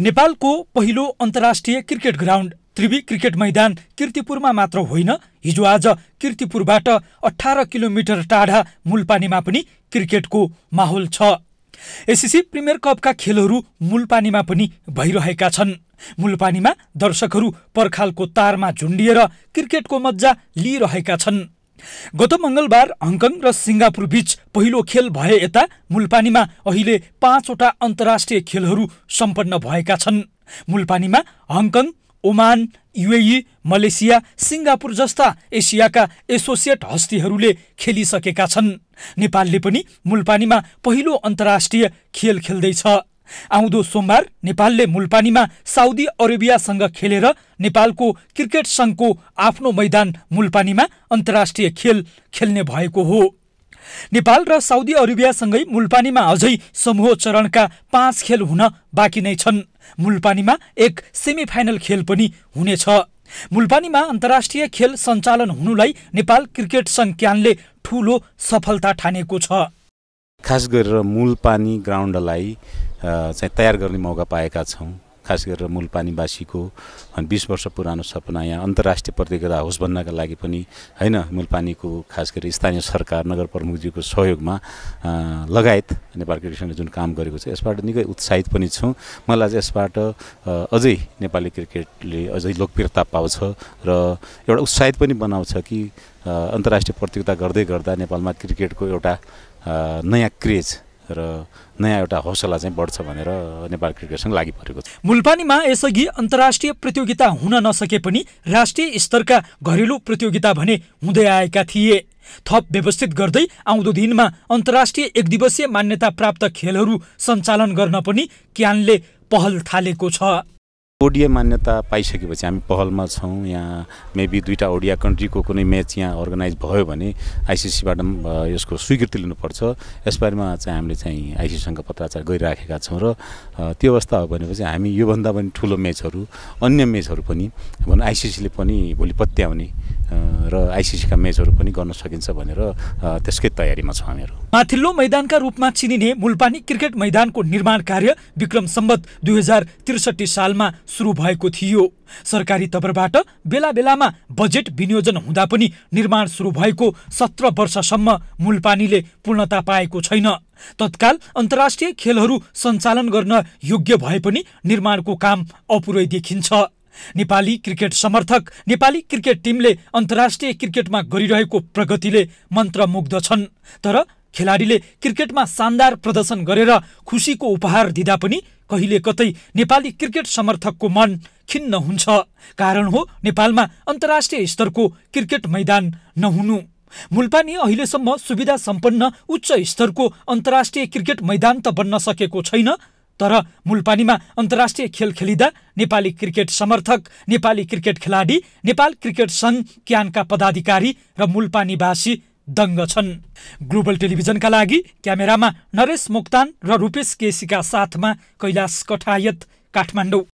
नेपालको पहिलो अन्तर्राष्ट्रिय क्रिकेट ग्राउन्ड त्रिवी क्रिकेट मैदान किर्तिपुरमा मात्र होइन हिजो आज किर्तिपुरबाट अठार किलोमिटर टाढा मूलपानीमा पनि क्रिकेटको माहौल छ एसिसी प्रिमियर कपका खेलहरू मूलपानीमा पनि भइरहेका छन् मूलपानीमा दर्शकहरू पर्खालको तारमा झुन्डिएर क्रिकेटको मज्जा लिइरहेका छन् गत मङ्गलबार हङकङ र सिङ्गापुर बीच पहिलो खेल भए यता मुलपानीमा अहिले पाँचवटा अन्तर्राष्ट्रिय खेलहरू सम्पन्न भएका छन् मुलपानीमा Hong Kong Oman UAE Malaysia Singapore जस्ता एसियाका एसोसिएट हस्तीहरूले खेलिसकेका छन् नेपालले पनि मुलपानीमा पहिलो अन्तर्राष्ट्रिय खेल खेल्दैछ आउँदो सोमबार नेपालले मुलपानीमा साउदी अरेबियासँग खेलेर नेपालको क्रिकेट सङ्घको आफ्नो मैदान मुलपानीमा अन्तर्राष्ट्रिय खेल खेल्ने भएको हो नेपाल र साउदी अरेबियासँगै मुलपानीमा अझै समूह चरणका पाँच खेल हुन बाँकी नै छन् मुलपानीमा एक सेमी खेल पनि हुनेछ मुलपानीमा अन्तर्राष्ट्रिय खेल सञ्चालन हुनुलाई नेपाल क्रिकेट सङ्घ क्यानले ठूलो सफलता ठानेको छ खास गरेर मूल पानी ग्राउन्डलाई चाहिँ तयार गर्ने मौका पाएका छौँ खास गरेर मूलपानीवासीको अनि बिस वर्ष पुरानो सपना यहाँ अन्तर्राष्ट्रिय प्रतियोगिता होस् भन्नका लागि पनि होइन पानीको खास गरी स्थानीय सरकार नगर प्रमुखजीको सहयोगमा लगायत नेपाल क्रिकेटले जुन काम गरेको छ यसबाट निकै उत्साहित पनि छु मलाई चाहिँ यसबाट अझै नेपाली क्रिकेटले अझै लोकप्रियता पाउँछ र एउटा उत्साहित पनि बनाउँछ कि अन्तर्राष्ट्रिय प्रतियोगिता गर्दै गर्दा नेपालमा क्रिकेटको एउटा नयाँ क्रेज र नयाँ एउटा हौसला चाहिँ बढ्छ भनेर नेपाल क्रिकेटसँग लागि परेको छ मुलपानीमा यसअघि अन्तर्राष्ट्रिय प्रतियोगिता हुन नसके पनि राष्ट्रिय स्तरका घरेलु प्रतियोगिता भने हुँदै आएका थिए थप व्यवस्थित गर्दै आउँदो दिनमा अन्तर्राष्ट्रिय एक दिवसीय मान्यता प्राप्त खेलहरू सञ्चालन गर्न पनि क्यानले पहल थालेको छ ओडिया मान्यता पाइसकेपछि हामी पहलमा छौँ यहाँ मेबी दुईवटा ओडिया कन्ट्रीको कुनै म्याच यहाँ अर्गनाइज भयो भने आइसिसीबाट यसको स्वीकृति लिनुपर्छ यसबारेमा चाहिँ हामीले चाहिँ आइसिसीसँग पत्राचार गरिराखेका छौँ र त्यो अवस्था हो भनेपछि हामी योभन्दा पनि ठुलो म्याचहरू अन्य म्याचहरू पनि भनौँ आइसिसीले पनि भोलि पत्याउने र आइसिसीका म्याचहरू पनि गर्न सकिन्छ भनेर त्यसकै तयारीमा छौँ हामीहरू माथिल्लो मैदानका रूपमा चिनिने मुलपानी क्रिकेट मैदानको निर्माण कार्य विक्रम सम्बत दुई हजार त्रिसठी सालमा सुरु भएको थियो सरकारी तवरबाट बेला बेलामा बजेट विनियोजन हुँदा पनि निर्माण सुरु भएको सत्र वर्षसम्म मूलपानीले पूर्णता पाएको छैन तत्काल अन्तर्राष्ट्रिय खेलहरू सञ्चालन गर्न योग्य भए पनि निर्माणको काम अपुरै देखिन्छ नेपाली क्रिकेट समर्थक नेपाली क्रिकेट टिमले अन्तर्राष्ट्रिय क्रिकेटमा गरिरहेको प्रगतिले मन्त्रमुग्ध छन् तर खेलाडीले क्रिकेटमा शानदार प्रदर्शन गरेर खुसीको उपहार दिँदा पनि कहिले कतै नेपाली क्रिकेट समर्थकको मन खिन्न हुन्छ कारण हो नेपालमा अन्तर्राष्ट्रिय स्तरको क्रिकेट मैदान नहुनु मुल्पानी अहिलेसम्म सुविधा सम्पन्न उच्च स्तरको अन्तर्राष्ट्रिय क्रिकेट मैदान त बन्न सकेको छैन तर मूलपानीमा अन्तर्राष्ट्रिय खेल खेलिँदा नेपाली क्रिकेट समर्थक नेपाली क्रिकेट खेलाडी नेपाल क्रिकेट सङ्घ क्यानका पदाधिकारी र मूलपानीवासी दङ्ग छन् ग्लोबल टेलिभिजनका लागि क्यामेरामा नरेश मोक्तान र रूपेश केसीका साथमा कैलाश कठायत काठमाडौँ